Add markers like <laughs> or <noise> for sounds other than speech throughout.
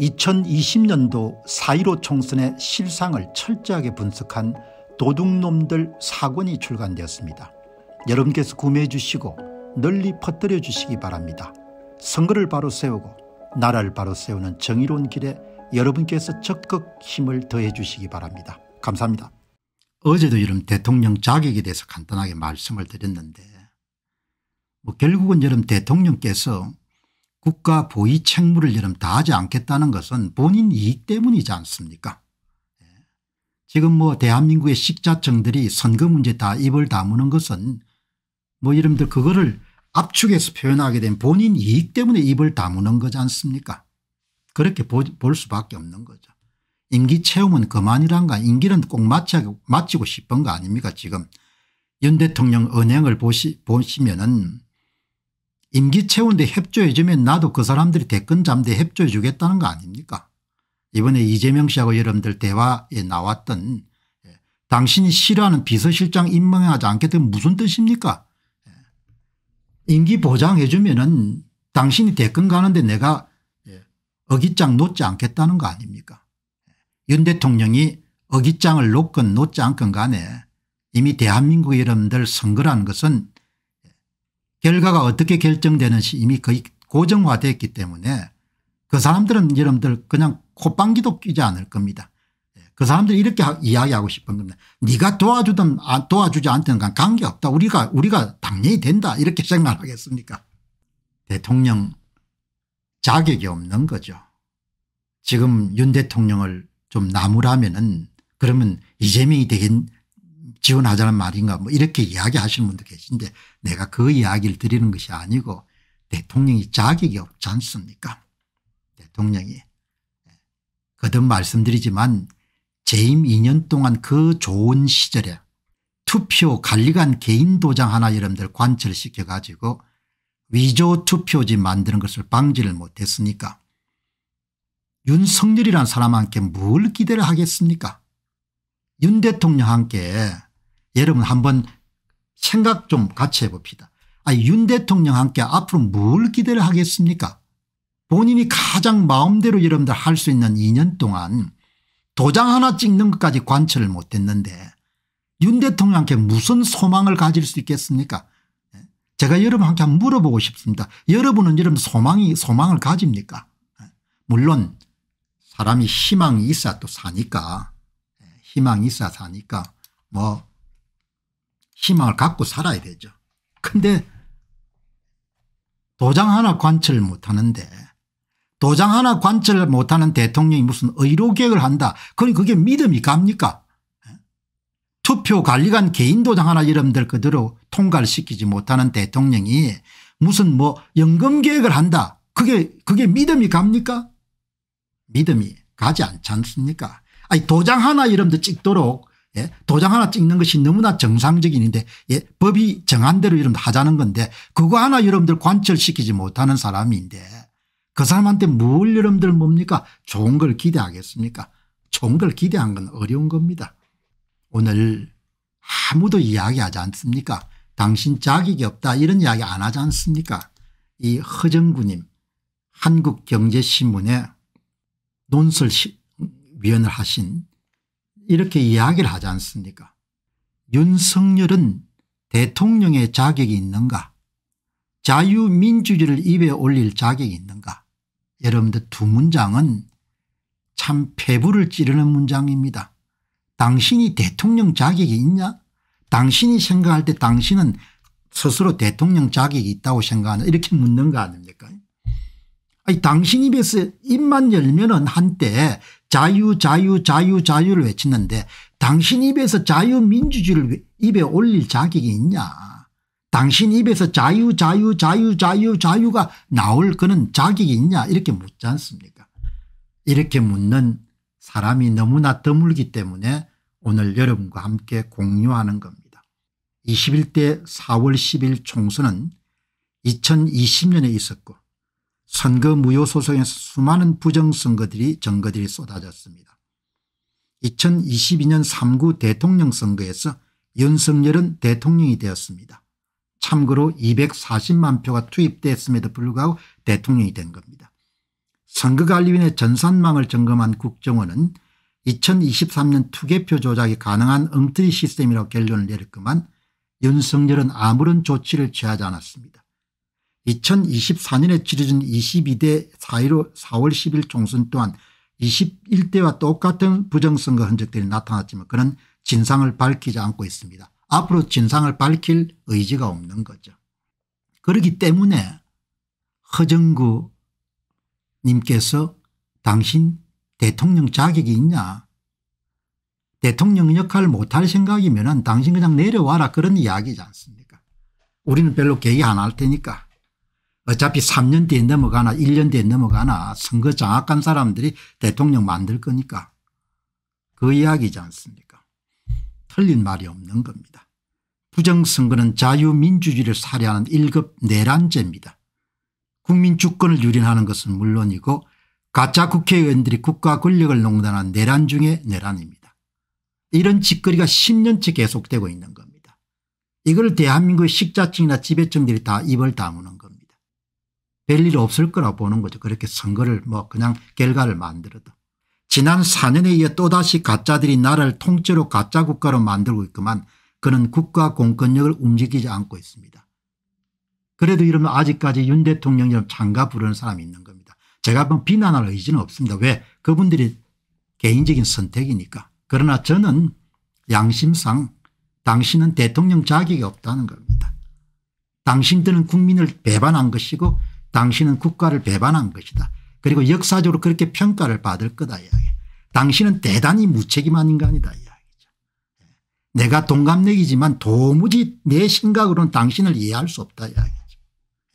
2020년도 4.15 총선의 실상을 철저하게 분석한 도둑놈들 사권이 출간되었습니다. 여러분께서 구매해 주시고 널리 퍼뜨려 주시기 바랍니다. 선거를 바로 세우고 나라를 바로 세우는 정의로운 길에 여러분께서 적극 힘을 더해 주시기 바랍니다. 감사합니다. 어제도 여름 대통령 자격에 대해서 간단하게 말씀을 드렸는데 뭐 결국은 여름 대통령께서 국가 보위 책무를 이름 다하지 않겠다는 것은 본인 이익 때문이지 않습니까 예. 지금 뭐 대한민국의 식자청들이 선거 문제 다 입을 다무는 것은 뭐 이름들 그거를 압축해서 표현하게 된 본인 이익 때문에 입을 다무는 거지 않습니까 그렇게 볼 수밖에 없는 거죠. 임기 채우면 그만이란가 임기는 꼭 마치고, 싶은 거 아닙니까 지금 윤 대통령 언행을 보시, 보시면은 임기 채운데 협조해주면 나도 그 사람들이 대권 잠대 협조해 주겠다는 거 아닙니까 이번에 이재명 씨하고 여러분들 대화에 나왔던 예, 당신이 싫어하는 비서실장 임명하지 않겠다는 무슨 뜻입니까 예, 임기 보장해 주면 은 당신이 대권 가는데 내가 예, 어깃장 놓지 않겠다는 거 아닙니까 윤 대통령이 어깃장을 놓건 놓지 않건 간에 이미 대한민국 여러분들 선거라는 것은 결과가 어떻게 결정되는지 이미 거의 고정화됐기 때문에 그 사람들은 여러분들 그냥 콧방귀도 끼지 않을 겁니다. 예, 그 사람들이 이렇게 이야기하고 싶은 겁니다. 네가 도와주든 아, 도와주지 않든 간 관계없다. 우리가 우리가 당연히 된다 이렇게 <laughs> 생각하겠습니까 대통령 자격이 없는 거죠. 지금 윤 대통령을 좀 나무라면 은 그러면 이재명이 되긴 지원하자는 말인가 뭐 이렇게 이야기하시는 분도 계신데 내가 그 이야기를 드리는 것이 아니고 대통령이 자격이 없지 않습니까 대통령이. 예. 거듭 말씀드리지만 재임 2년 동안 그 좋은 시절에 투표 관리관 개인 도장 하나 여러분들 관철시켜 가지고 위조 투표지 만드는 것을 방지를 못했으니까 윤석열이란 사람한테 뭘 기대를 하겠습니까 윤 대통령한테 여러분 한번 생각 좀 같이 해봅시다. 아, 윤 대통령한테 앞으로 뭘 기대를 하겠습니까? 본인이 가장 마음대로 여러분들 할 수 있는 2년 동안 도장 하나 찍는 것까지 관철을 못했는데 윤 대통령한테 무슨 소망을 가질 수 있겠습니까? 네. 제가 여러분한테 한번 물어보고 싶습니다. 여러분은 여러분 소망이 소망을 가집니까? 네. 물론 사람이 희망이 있어야 또 사니까 네. 희망이 있어야 사니까 뭐 희망을 갖고 살아야 되죠. 근데 도장 하나 관철 못하는데 도장 하나 관철 못하는 대통령이 무슨 의료개혁을 한다. 그럼 그게 믿음이 갑니까? 예? 투표 관리관 개인 도장 하나 여러분들 그대로 통과를 시키지 못하는 대통령이 무슨 뭐 연금개혁을 한다. 그게 그게 믿음이 갑니까? 믿음이 가지 않지 않습니까? 아니 도장 하나 여러분들 찍도록 예? 도장 하나 찍는 것이 너무나 정상적인 데 예? 법이 정한 대로 여러분 하자는 건데 그거 하나 여러분들 관철시키지 못하는 사람인데 그 사람한테 뭘 여러분들 뭡니까 좋은 걸 기대하겠습니까 좋은 걸 기대한 건 어려운 겁니다. 오늘 아무도 이야기하지 않습니까 당신 자격이 없다 이런 이야기 안 하지 않습니까 이 허정구님 한국경제신문에 논설위원을 하신 이렇게 이야기를 하지 않습니까 윤석열은 대통령의 자격이 있는가 자유민주주의를 입에 올릴 자격이 있는가 여러분들 두 문장은 참 폐부를 찌르는 문장입니다. 당신이 대통령 자격이 있냐 당신이 생각할 때 당신은 스스로 대통령 자격이 있다고 생각하는 이렇게 묻는 거 아닙니까 아니, 당신 입에서 입만 열면은 한때 자유 자유 자유 자유를 외치는데 당신 입에서 자유민주주의를 입에 올릴 자격이 있냐 당신 입에서 자유 자유 자유 자유 자유가 나올 그는 자격이 있냐 이렇게 묻지 않습니까 이렇게 묻는 사람이 너무나 드물기 때문에 오늘 여러분과 함께 공유하는 겁니다. 21대 4월 10일 총선은 2020년에 있었고 선거 무효 소송에서 수많은 부정선거들이 증거들이 쏟아졌습니다. 2022년 3구 대통령 선거에서 윤석열은 대통령이 되었습니다. 참고로 240만 표가 투입됐음에도 불구하고 대통령이 된 겁니다. 선거관리위원회 전산망을 점검한 국정원은 2023년 투개표 조작이 가능한 엉터리 시스템이라고 결론을 내렸지만 윤석열은 아무런 조치를 취하지 않았습니다. 2024년에 치러진 22대 4.15 4월 10일 총선 또한 21대와 똑같은 부정선거 흔적들이 나타났지만 그는 진상을 밝히지 않고 있습니다. 앞으로 진상을 밝힐 의지가 없는 거죠. 그렇기 때문에 허정구 님께서 당신 대통령 자격이 있냐 대통령 역할을 못할 생각이면 당신 그냥 내려와라 그런 이야기지 않습니까 우리는 별로 개의 안 할 테니까 어차피 3년 뒤에 넘어가나 1년 뒤에 넘어가나 선거 장악한 사람들이 대통령 만들 거니까 그 이야기지 않습니까 틀린 말이 없는 겁니다. 부정선거는 자유민주주의를 살해하는 1급 내란죄입니다. 국민 주권을 유린하는 것은 물론이고 가짜 국회의원들이 국가 권력을 농단한 내란 중에 내란입니다. 이런 짓거리가 10년째 계속되고 있는 겁니다. 이걸 대한민국의 식자층이나 지배층들이 다 입을 다무는 별일 없을 거라 보는 거죠. 그렇게 선거를 뭐 그냥 결과를 만들어도. 지난 4년에 이어 또다시 가짜들이 나라를 통째로 가짜 국가로 만들고 있구만 그는 국가 공권력을 움직이지 않고 있습니다. 그래도 이러면 아직까지 윤 대통령처럼 장가 부르는 사람이 있는 겁니다. 제가 뭐 비난할 의지는 없습니다. 왜 그분들이 개인적인 선택이니까. 그러나 저는 양심상 당신은 대통령 자격이 없다는 겁니다. 당신들은 국민을 배반한 것이고 당신은 국가를 배반한 것이다. 그리고 역사적으로 그렇게 평가를 받을 거다 이야기. 당신은 대단히 무책임한 인간이다 이야기죠. 예. 내가 동갑내기지만 도무지 내 생각으로는 당신을 이해할 수 없다 이야기죠.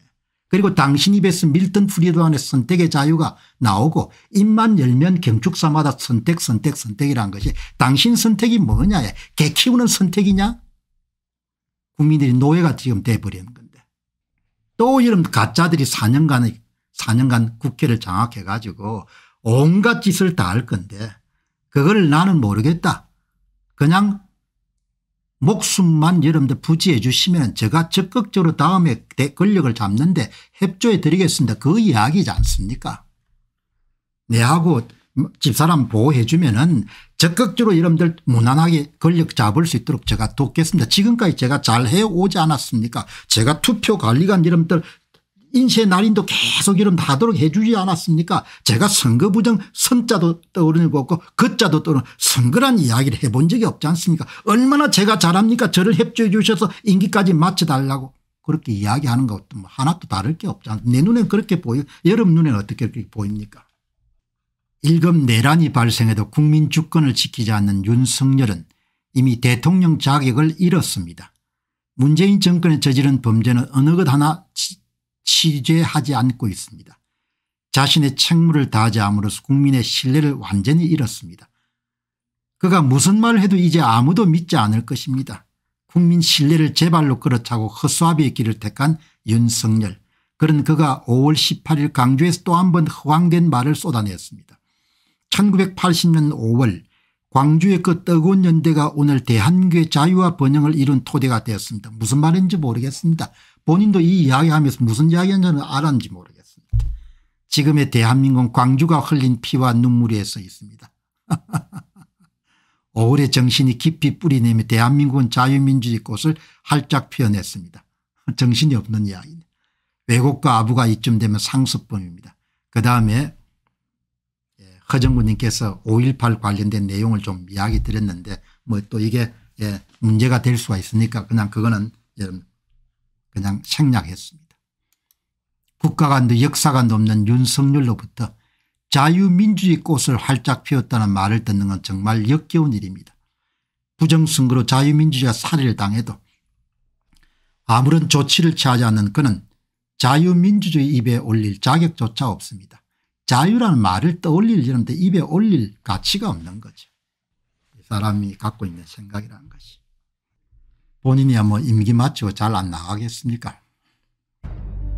예. 그리고 당신 입에서 밀턴 프리드만의 선택의 자유가 나오고 입만 열면 경축사마다 선택 선택 선택이란 것이 당신 선택이 뭐냐개 키우는 선택이냐 국민들이 노예가 지금 돼버리는 겁니다. 또 이런 가짜들이 4년간 4년간 국회를 장악해 가지고 온갖 짓을 다 할 건데 그걸 나는 모르겠다. 그냥 목숨만 여러분들 부지해 주시면 제가 적극적으로 다음에 권력을 잡는데 협조해 드리겠습니다. 그 이야기지 않습니까 내하고 집사람 보호해 주면은 적극적으로 여러분들 무난하게 권력 잡을 수 있도록 제가 돕겠습니다. 지금까지 제가 잘 해오지 않았습니까 제가 투표 관리관 여러분들 인쇄 날인도 계속 이름 하도록 해주지 않았습니까 제가 선거 부정 선자도 떠오르는거 없고 그자도 떠오르는 선거란 이야기를 해본 적이 없지 않습니까 얼마나 제가 잘합니까 저를 협조해 주셔서 임기까지 마쳐달라고 그렇게 이야기하는 것도 뭐 하나도 다를 게 없지 않습니까 내 눈엔 그렇게 보여 요 여러분 눈엔 어떻게 그렇게 보입니까 일급 내란이 발생해도 국민 주권을 지키지 않는 윤석열은 이미 대통령 자격을 잃었습니다. 문재인 정권에 저지른 범죄는 어느 것 하나 취재하지 않고 있습니다. 자신의 책무를 다하지 않으로써 국민의 신뢰를 완전히 잃었습니다. 그가 무슨 말을 해도 이제 아무도 믿지 않을 것입니다. 국민 신뢰를 제발로 끌어차고 허수아비의 길을 택한 윤석열. 그런 그가 5월 18일 강주에서 또 한 번 허황된 말을 쏟아냈습니다. 1980년 5월 광주의 그 뜨거운 연대가 오늘 대한교의 자유와 번영을 이룬 토대가 되었습니다. 무슨 말인지 모르겠습니다. 본인도 이 이야기하면서 무슨 이야기인지는 알았는지 모르겠습니다. 지금의 대한민국 광주가 흘린 피와 눈물에 서 있습니다. <laughs> 오래 정신이 깊이 뿌리내며 대한민국은 자유민주주의 꽃을 활짝 피어냈습니다. 정신이 없는 이야기입니다 외국과 아부가 이쯤 되면 상습범입니다. 그 다음에 허정구님께서 5.18 관련된 내용을 좀 이야기 드렸는데 뭐 또 이게 예 문제가 될 수가 있으니까 그냥 그거는 여러분 그냥 생략했습니다. 국가관도 역사관도 없는 윤석열로부터 자유민주의 꽃을 활짝 피웠다는 말을 듣는 건 정말 역겨운 일입니다. 부정선거로 자유민주주의가 살해를 당해도 아무런 조치를 취하지 않는 그는 자유민주주의 입에 올릴 자격조차 없습니다. 자유라는 말을 떠올리려는데 입에 올릴 가치가 없는 거죠. 사람이 갖고 있는 생각이라는 것이. 본인이야 뭐 임기 마치고 잘 안 나가겠습니까?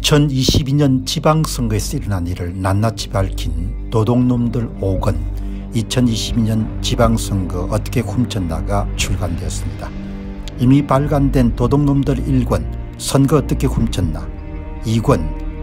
2022년 지방선거에서 일어난 일을 낱낱이 밝힌 도둑놈들 5권 2022년 지방선거 어떻게 훔쳤나가 출간되었습니다. 이미 발간된 도둑놈들 1권 선거 어떻게 훔쳤나 2권